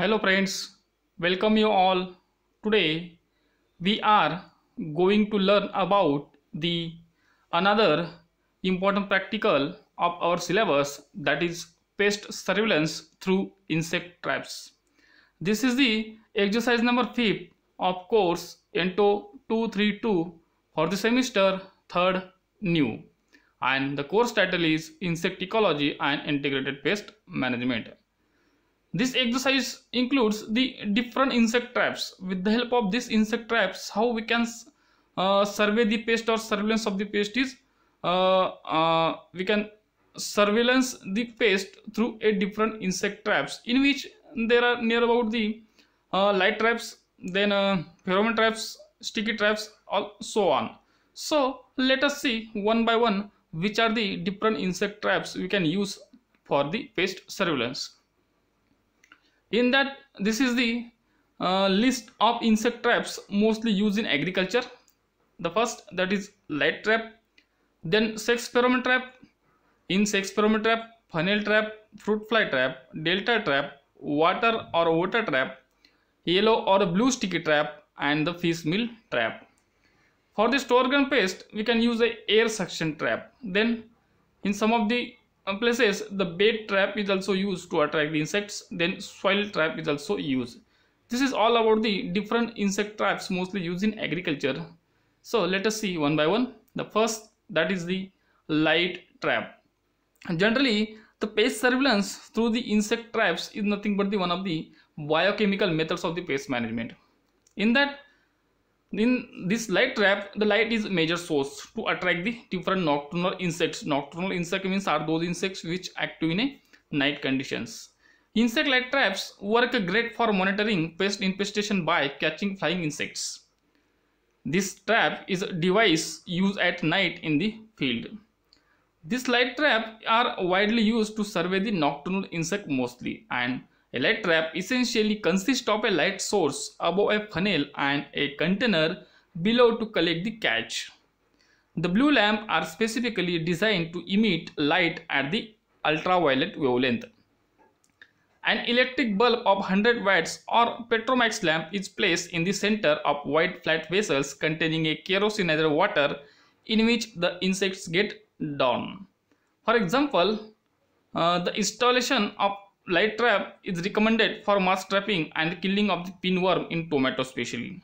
hello friends welcome you all today we are going to learn about the another important practical of our syllabus that is pest surveillance through insect traps this is the exercise number 5 of course ento 232 for the semester third new and the course title is insect ecology and integrated pest management this exercise includes the different insect traps. With the help of these insect traps, how we can uh, survey the pest or surveillance of the pest is uh, uh, we can surveillance the pest through a different insect traps in which there are near about the uh, light traps, then uh, pheromone traps, sticky traps, all so on. So let us see one by one which are the different insect traps we can use for the pest surveillance in that this is the uh, list of insect traps mostly used in agriculture the first that is light trap then sex pheromone trap in sex pheromone trap funnel trap fruit fly trap delta trap water or water trap yellow or blue sticky trap and the fish meal trap for the store gun paste we can use the air suction trap then in some of the places the bait trap is also used to attract the insects then soil trap is also used this is all about the different insect traps mostly used in agriculture so let us see one by one the first that is the light trap generally the pest surveillance through the insect traps is nothing but the one of the biochemical methods of the pest management in that in this light trap the light is major source to attract the different nocturnal insects nocturnal insect means are those insects which active in a night conditions insect light traps work great for monitoring pest infestation by catching flying insects this trap is a device used at night in the field this light trap are widely used to survey the nocturnal insect mostly and a light trap essentially consists of a light source above a funnel and a container below to collect the catch. The blue lamps are specifically designed to emit light at the ultraviolet wavelength. An electric bulb of 100 watts or Petromax lamp is placed in the center of white flat vessels containing a kerosene or water in which the insects get down. For example, uh, the installation of light trap is recommended for mass trapping and killing of the pinworm in tomato especially.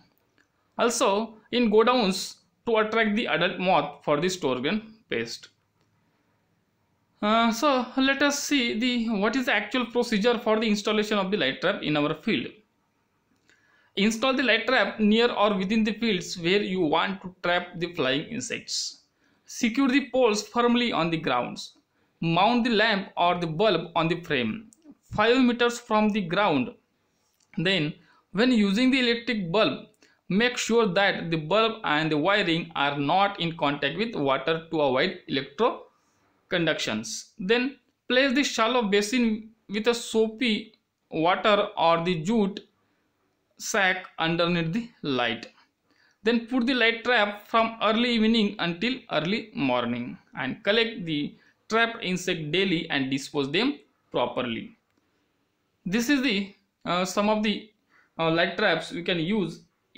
Also in godowns to attract the adult moth for the storgen paste. Uh, so let us see the what is the actual procedure for the installation of the light trap in our field. Install the light trap near or within the fields where you want to trap the flying insects. Secure the poles firmly on the grounds. Mount the lamp or the bulb on the frame. 5 meters from the ground. Then when using the electric bulb, make sure that the bulb and the wiring are not in contact with water to avoid electroconductions. Then place the shallow basin with a soapy water or the jute sack underneath the light. Then put the light trap from early evening until early morning and collect the trapped insect daily and dispose them properly this is the uh, some of the uh, light traps we can use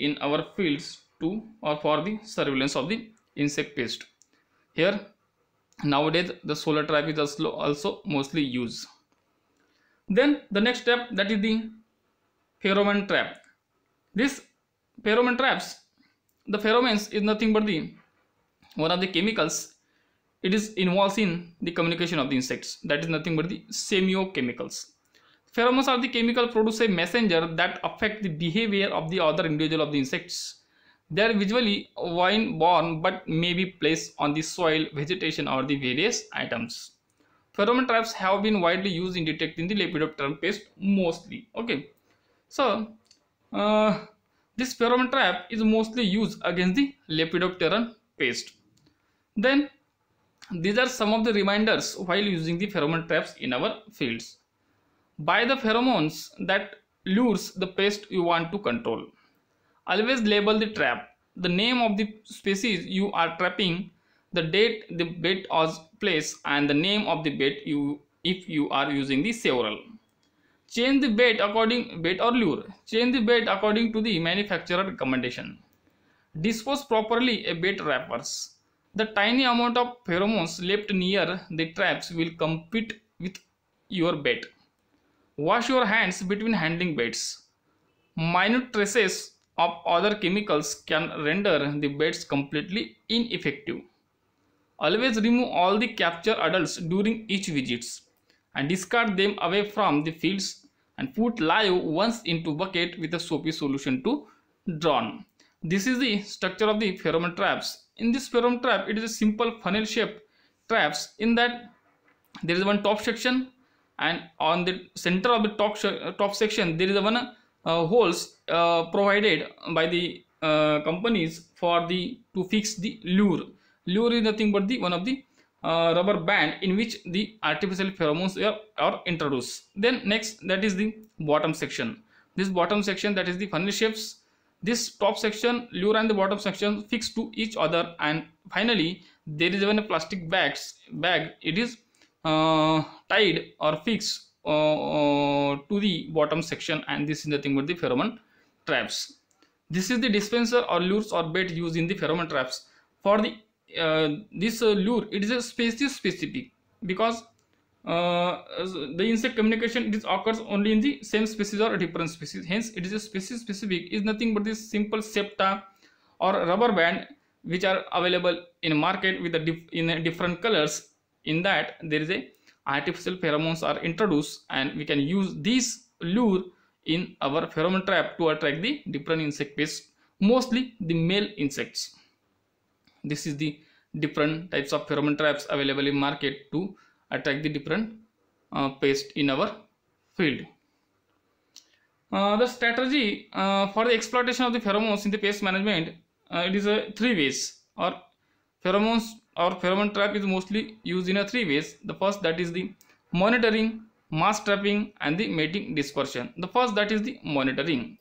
in our fields to or for the surveillance of the insect pest here nowadays the solar trap is also, also mostly used then the next step that is the pheromone trap this pheromone traps the pheromones is nothing but the one of the chemicals it is involves in the communication of the insects that is nothing but the semiochemicals Pheromones are the chemical produce a messenger that affect the behavior of the other individual of the insects. They are visually vine-borne but may be placed on the soil, vegetation or the various items. Pheromone traps have been widely used in detecting the Lepidopteran pest mostly. Okay, so uh, this pheromone trap is mostly used against the Lepidopteran pest. Then these are some of the reminders while using the pheromone traps in our fields by the pheromones that lures the pest you want to control. Always label the trap, the name of the species you are trapping, the date the bait was placed and the name of the bait you if you are using the several. Change the bait according bait or lure. Change the bait according to the manufacturer recommendation. Dispose properly a bait wrappers. The tiny amount of pheromones left near the traps will compete with your bait. Wash your hands between handling baits. Minute traces of other chemicals can render the baits completely ineffective. Always remove all the captured adults during each visit and discard them away from the fields and put live ones into bucket with a soapy solution to drawn. This is the structure of the pheromone traps. In this pheromone trap, it is a simple funnel shape traps in that there is one top section and on the center of the top top section there is a one uh, holes uh, provided by the uh, companies for the to fix the lure lure is nothing but the one of the uh, rubber band in which the artificial pheromones are, are introduced then next that is the bottom section this bottom section that is the funnel shapes this top section lure and the bottom section fixed to each other and finally there is even a plastic bags bag it is uh, tied or fixed uh, uh, to the bottom section and this is nothing but the pheromone traps this is the dispenser or lures or bait used in the pheromone traps for the uh, this uh, lure it is a species specific because uh, the insect communication it is occurs only in the same species or different species hence it is a species specific is nothing but this simple septa or rubber band which are available in market with a in a different colors in that there is a artificial pheromones are introduced and we can use these lure in our pheromone trap to attract the different insect pests mostly the male insects this is the different types of pheromone traps available in market to attract the different uh, pests in our field uh, the strategy uh, for the exploitation of the pheromones in the pest management uh, it is a uh, three ways or pheromones our pheromone trap is mostly used in a three ways. The first that is the monitoring, mass trapping and the mating dispersion. The first that is the monitoring.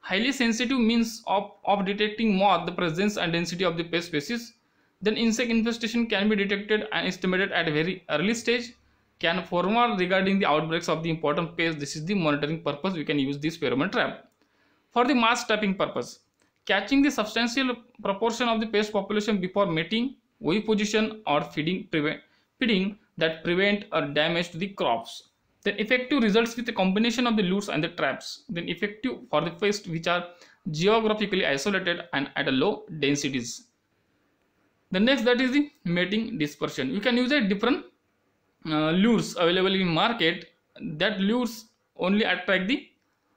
Highly sensitive means of, of detecting moth, the presence and density of the pest species. Then insect infestation can be detected and estimated at a very early stage. Can formal regarding the outbreaks of the important pest. This is the monitoring purpose. We can use this pheromone trap. For the mass trapping purpose, catching the substantial proportion of the pest population before mating oviposition or feeding, feeding that prevent or damage to the crops. Then effective results with a combination of the lures and the traps. Then effective for the pests which are geographically isolated and at a low densities. The next that is the mating dispersion. You can use a different uh, lures available in market that lures only attract the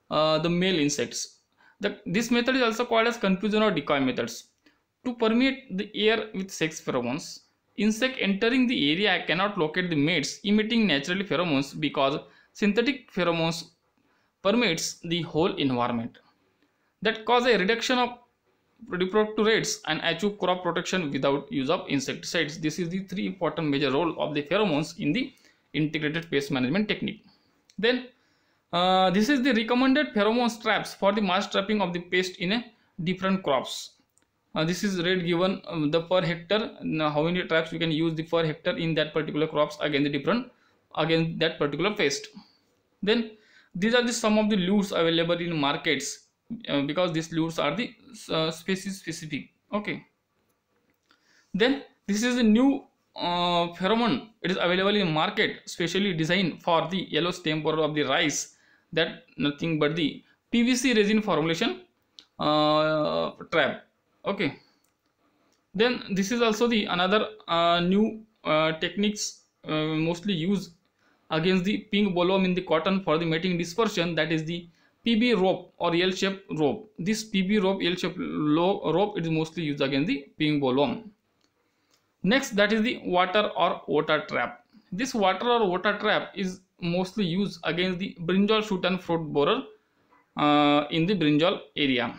uh, the male insects. The, this method is also called as confusion or decoy methods. To permeate the air with sex pheromones, insect entering the area cannot locate the mates emitting naturally pheromones because synthetic pheromones permeates the whole environment. That cause a reduction of reproductive rates and achieve crop protection without use of insecticides. This is the three important major role of the pheromones in the integrated pest management technique. Then uh, this is the recommended pheromone traps for the mass trapping of the pest in a different crops uh, this is rate given um, the per hectare now how many traps we can use the per hectare in that particular crops against the different against that particular pest then these are the some of the lures available in markets uh, because these lures are the uh, species specific okay then this is the new uh, pheromone it is available in market specially designed for the yellow stem border of the rice that nothing but the pvc resin formulation uh, trap okay then this is also the another uh, new uh, techniques uh, mostly used against the pink bollworm in the cotton for the mating dispersion that is the PB rope or L-shaped rope. This PB rope, L-shaped rope it is mostly used against the pink bollworm. Next that is the water or water trap. This water or water trap is mostly used against the brinjal shoot and fruit borer uh, in the brinjal area.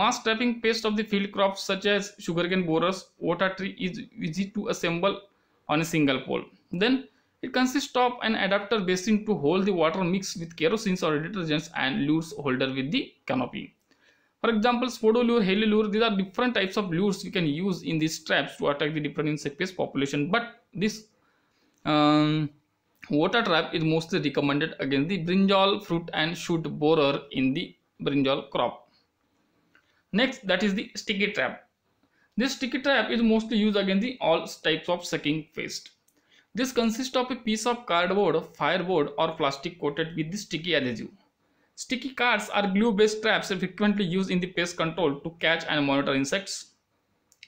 Mass trapping pest of the field crops such as sugarcane borers, water tree is easy to assemble on a single pole. Then it consists of an adapter basin to hold the water mixed with kerosene or detergents and lures holder with the canopy. For example, spodo lure, heli lure, these are different types of lures we can use in these traps to attack the different insect pest population. But this um, water trap is mostly recommended against the brinjal fruit and shoot borer in the brinjal crop. Next, that is the sticky trap. This sticky trap is mostly used against the all types of sucking pests. This consists of a piece of cardboard, fireboard or plastic coated with the sticky adhesive. Sticky cards are glue-based traps frequently used in the pest control to catch and monitor insects.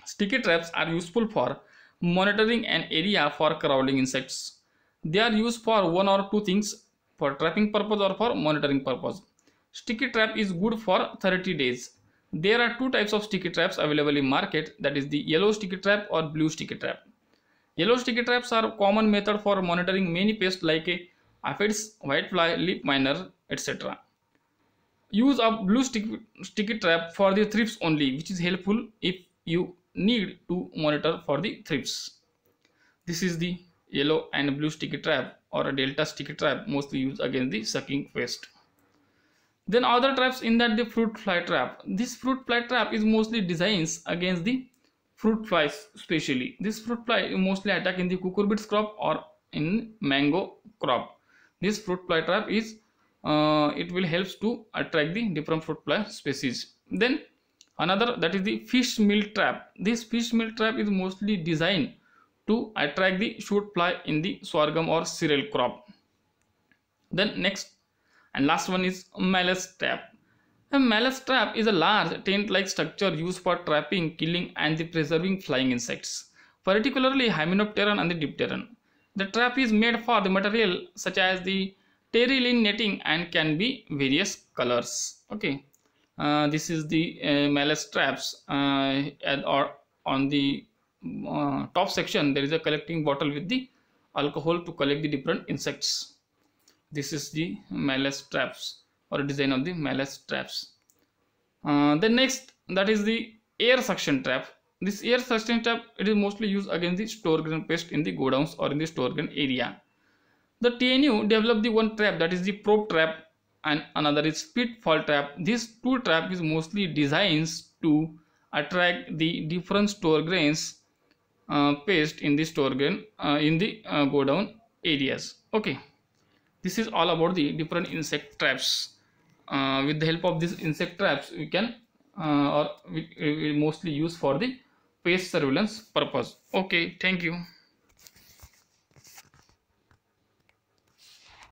Sticky traps are useful for monitoring an area for crawling insects. They are used for one or two things for trapping purpose or for monitoring purpose. Sticky trap is good for 30 days. There are two types of sticky traps available in market that is the yellow sticky trap or blue sticky trap. Yellow sticky traps are a common method for monitoring many pests like aphids, whitefly, leaf miner, etc. Use a blue sticky, sticky trap for the thrips only which is helpful if you need to monitor for the thrips. This is the yellow and blue sticky trap or a delta sticky trap mostly used against the sucking pest. Then other traps in that the fruit fly trap. This fruit fly trap is mostly designs against the fruit flies especially. This fruit fly mostly attack in the cucurbits crop or in mango crop. This fruit fly trap is uh, it will helps to attract the different fruit fly species. Then another that is the fish meal trap. This fish meal trap is mostly designed to attract the shoot fly in the sorghum or cereal crop. Then next and last one is malice trap. A malice trap is a large tent-like structure used for trapping, killing and the preserving flying insects, particularly Hymenopteron and the Dipteron. The trap is made for the material such as the terylene netting and can be various colors. Okay, uh, this is the uh, malice traps uh, and or on the uh, top section there is a collecting bottle with the alcohol to collect the different insects this is the mallet traps or design of the mallet traps. uh, the next that is the air suction trap this air suction trap it is mostly used against the grain pest in the godowns or in the grain area the TNU developed the one trap that is the probe trap and another is pitfall trap these two trap is mostly designs to attract the different store grains uh, paste in the store grain uh, in the uh, go down areas okay this is all about the different insect traps uh, with the help of these insect traps we can uh, or we, we mostly use for the pest surveillance purpose okay thank you